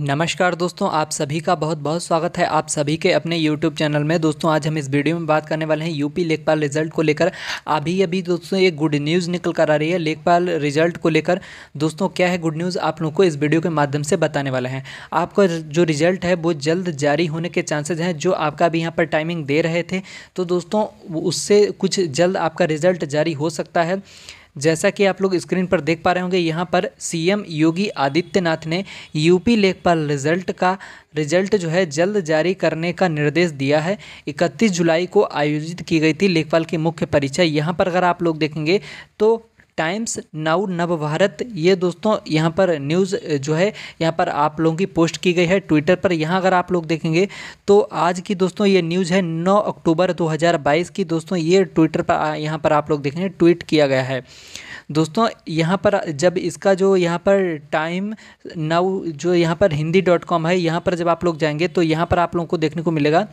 नमस्कार दोस्तों आप सभी का बहुत बहुत स्वागत है आप सभी के अपने YouTube चैनल में दोस्तों आज हम इस वीडियो में बात करने वाले हैं यूपी लेखपाल रिजल्ट को लेकर अभी अभी दोस्तों एक गुड न्यूज़ निकल कर आ रही है लेखपाल रिजल्ट को लेकर दोस्तों क्या है गुड न्यूज़ आप लोगों को इस वीडियो के माध्यम से बताने वाला है आपका जो रिजल्ट है वो जल्द जारी होने के चांसेज हैं जो आपका अभी यहाँ पर टाइमिंग दे रहे थे तो दोस्तों उससे कुछ जल्द आपका रिजल्ट जारी हो सकता है जैसा कि आप लोग स्क्रीन पर देख पा रहे होंगे यहाँ पर सीएम योगी आदित्यनाथ ने यूपी लेखपाल रिजल्ट का रिजल्ट जो है जल्द जारी करने का निर्देश दिया है 31 जुलाई को आयोजित की गई थी लेखपाल की मुख्य परीक्षा यहाँ पर अगर आप लोग देखेंगे तो टाइम्स नाउ नवभारत ये दोस्तों यहाँ पर न्यूज़ जो है यहाँ पर आप लोगों की पोस्ट की गई है ट्विटर पर यहाँ अगर आप लोग देखेंगे तो आज की दोस्तों ये न्यूज़ है 9 अक्टूबर 2022 की दोस्तों ये ट्विटर पर यहाँ पर आप लोग देखेंगे ट्वीट किया गया है दोस्तों यहाँ पर जब इसका जो यहाँ पर टाइम नाउ जो यहाँ पर हिंदी डॉट कॉम है यहाँ पर जब आप लोग जाएंगे तो यहाँ पर आप लोगों को देखने को मिलेगा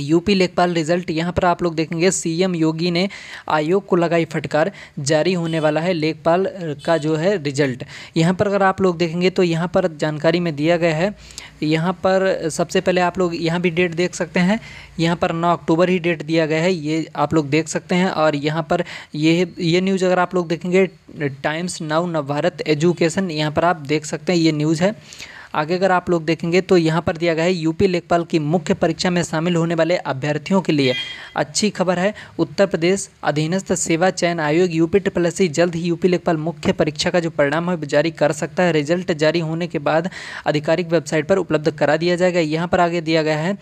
यूपी लेखपाल रिजल्ट यहाँ पर आप लोग देखेंगे सीएम योगी ने आयोग को लगाई फटकार जारी होने वाला है लेखपाल का जो है रिजल्ट यहाँ पर अगर आप लोग देखेंगे तो यहाँ पर जानकारी में दिया गया है यहाँ पर सबसे पहले आप लोग यहाँ भी डेट देख सकते हैं यहाँ पर नौ अक्टूबर ही डेट दिया गया है ये आप लोग देख सकते हैं और यहाँ पर ये ये न्यूज़ अगर आप लोग देखेंगे टाइम्स नाउ नवभारत एजुकेशन यहाँ पर आप देख सकते हैं ये न्यूज़ है आगे अगर आप लोग देखेंगे तो यहाँ पर दिया गया है यूपी लेखपाल की मुख्य परीक्षा में शामिल होने वाले अभ्यर्थियों के लिए अच्छी खबर है उत्तर प्रदेश अधीनस्थ सेवा चयन आयोग यूपी ट्रिपल सी जल्द ही यूपी लेखपाल मुख्य परीक्षा का जो परिणाम है जारी कर सकता है रिजल्ट जारी होने के बाद आधिकारिक वेबसाइट पर उपलब्ध करा दिया जाएगा यहाँ पर आगे दिया गया है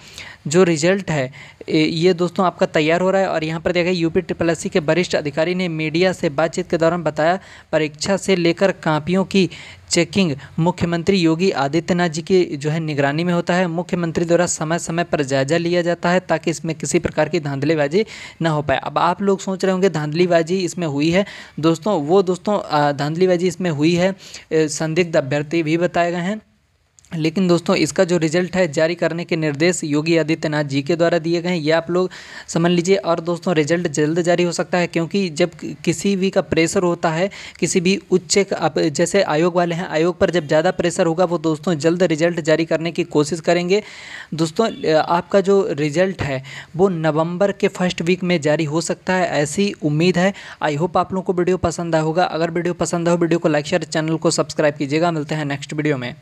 जो रिजल्ट है ये दोस्तों आपका तैयार हो रहा है और यहाँ पर दिया गया यूपी ट्रिपल सी के वरिष्ठ अधिकारी ने मीडिया से बातचीत के दौरान बताया परीक्षा से लेकर कापियों की चेकिंग मुख्यमंत्री योगी आदित्यनाथ जी की जो है निगरानी में होता है मुख्यमंत्री द्वारा समय समय पर जायजा लिया जाता है ताकि इसमें किसी प्रकार की धांधलीबाजी ना हो पाए अब आप लोग सोच रहे होंगे धांधलीबाजी इसमें हुई है दोस्तों वो दोस्तों धांधलीबाजी इसमें हुई है संदिग्ध अभ्यर्थी भी बताए गए हैं लेकिन दोस्तों इसका जो रिजल्ट है जारी करने के निर्देश योगी आदित्यनाथ जी के द्वारा दिए गए हैं ये आप लोग समझ लीजिए और दोस्तों रिजल्ट जल्द जारी हो सकता है क्योंकि जब किसी भी का प्रेशर होता है किसी भी उच्च जैसे आयोग वाले हैं आयोग पर जब ज़्यादा प्रेशर होगा वो दोस्तों जल्द रिजल्ट जारी करने की कोशिश करेंगे दोस्तों आपका जो रिजल्ट है वो नवम्बर के फर्स्ट वीक में जारी हो सकता है ऐसी उम्मीद है आई होप आप लोग को वीडियो पसंद आया होगा अगर वीडियो पसंद आओ वीडियो को लाइक शेयर चैनल को सब्सक्राइब कीजिएगा मिलते हैं नेक्स्ट वीडियो में